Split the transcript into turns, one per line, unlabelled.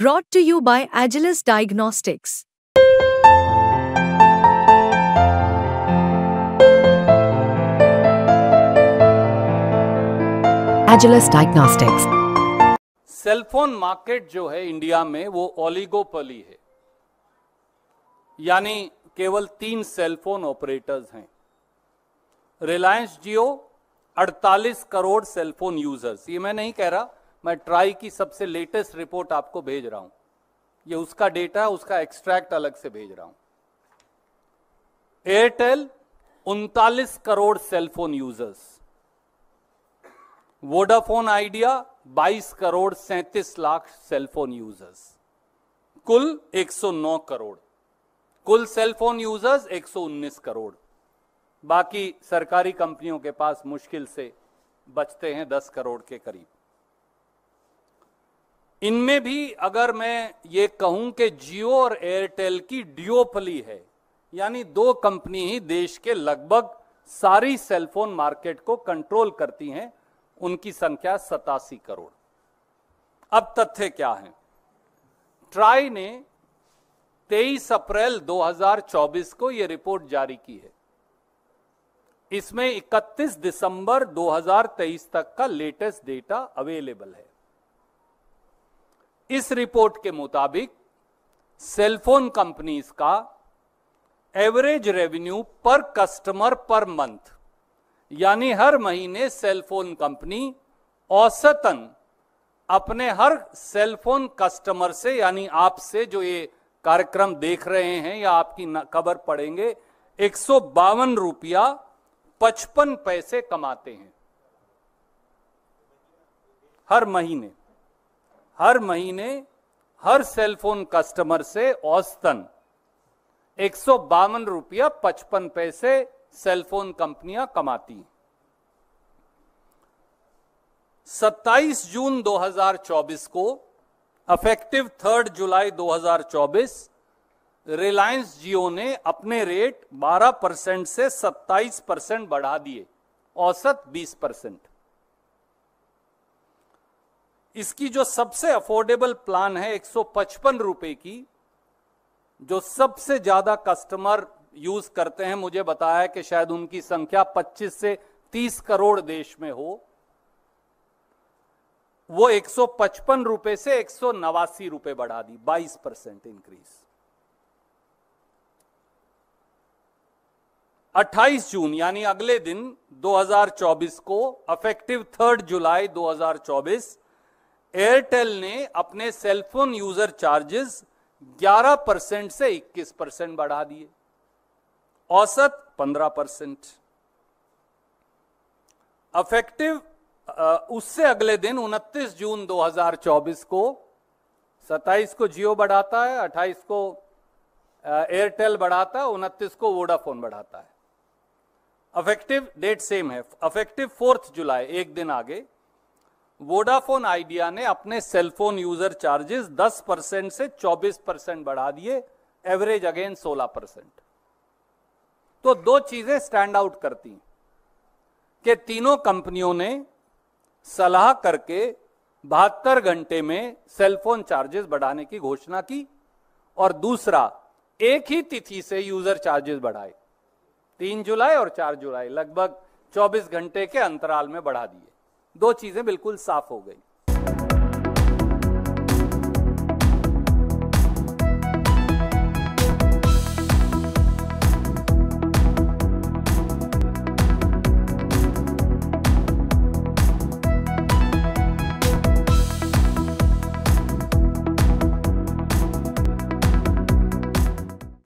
brought to you by Agilis Diagnostics. Agilis Diagnostics. Cellphone market जो है India में वो ओलिगोपली है यानी केवल तीन सेलफोन ऑपरेटर्स हैं Reliance Jio 48 crore cellphone users ये मैं नहीं कह रहा मैं ट्राई की सबसे लेटेस्ट रिपोर्ट आपको भेज रहा हूं ये उसका डेटा उसका एक्सट्रैक्ट अलग से भेज रहा हूं एयरटेल उनतालीस crore cellphone users Vodafone Idea 22 crore 37 lakh cellphone users कुल 109 करोड़ कुल सेलफोन यूजर्स 119 करोड़ बाकी सरकारी कंपनियों के पास मुश्किल से बचते हैं 10 करोड़ के करीब इनमें भी अगर मैं ये कहूं कि जियो और एयरटेल की डिओपली है यानी दो कंपनी ही देश के लगभग सारी सेलफोन मार्केट को कंट्रोल करती हैं उनकी संख्या सतासी करोड़ अब तथ्य क्या है ट्राई ने 23 अप्रैल 2024 को यह रिपोर्ट जारी की है इसमें 31 दिसंबर 2023 तक का लेटेस्ट डेटा अवेलेबल है इस रिपोर्ट के मुताबिक सेलफोन कंपनीज का एवरेज रेवेन्यू पर कस्टमर पर मंथ यानी हर महीने सेलफोन कंपनी औसतन अपने हर सेलफोन कस्टमर से यानी आपसे जो ये कार्यक्रम देख रहे हैं या आपकी खबर पढ़ेंगे एक सौ बावन रुपया पचपन पैसे कमाते हैं हर महीने हर महीने हर सेलफोन कस्टमर से औसतन एक सौ बावन रुपया पचपन पैसे सेलफोन कंपनियां कमाती 27 जून 2024 को effective third July 2024 Reliance Jio ने अपने रेट 12 परसेंट से 27 परसेंट बढ़ा दिए औसत 20 परसेंट इसकी जो सबसे अफोर्डेबल प्लान है एक रुपए की जो सबसे ज्यादा कस्टमर यूज करते हैं मुझे बताया कि शायद उनकी संख्या 25 से 30 करोड़ देश में हो वो एक रुपए से एक रुपए बढ़ा दी 22 परसेंट इंक्रीज 28 जून यानी अगले दिन 2024 को अफेक्टिव थर्ड जुलाई 2024 एयरटेल ने अपने सेलफोन यूजर चार्जेस 11 परसेंट से 21 परसेंट बढ़ा दिए औसत 15 परसेंट अफेक्टिव उससे अगले दिन 29 जून 2024 को 27 को जियो बढ़ाता है 28 को एयरटेल बढ़ाता है उनतीस को वोडाफोन बढ़ाता है अफेक्टिव डेट सेम है अफेक्टिव फोर्थ जुलाई एक दिन आगे वोडाफोन आइडिया ने अपने सेलफोन यूजर चार्जेस 10 परसेंट से 24 परसेंट बढ़ा दिए एवरेज अगेन 16 परसेंट तो दो चीजें स्टैंड आउट करती कि तीनों कंपनियों ने सलाह करके बहत्तर घंटे में सेलफोन चार्जेस बढ़ाने की घोषणा की और दूसरा एक ही तिथि से यूजर चार्जेस बढ़ाए तीन जुलाई और चार जुलाई लगभग 24 घंटे के अंतराल में बढ़ा दिए दो चीजें बिल्कुल साफ हो गई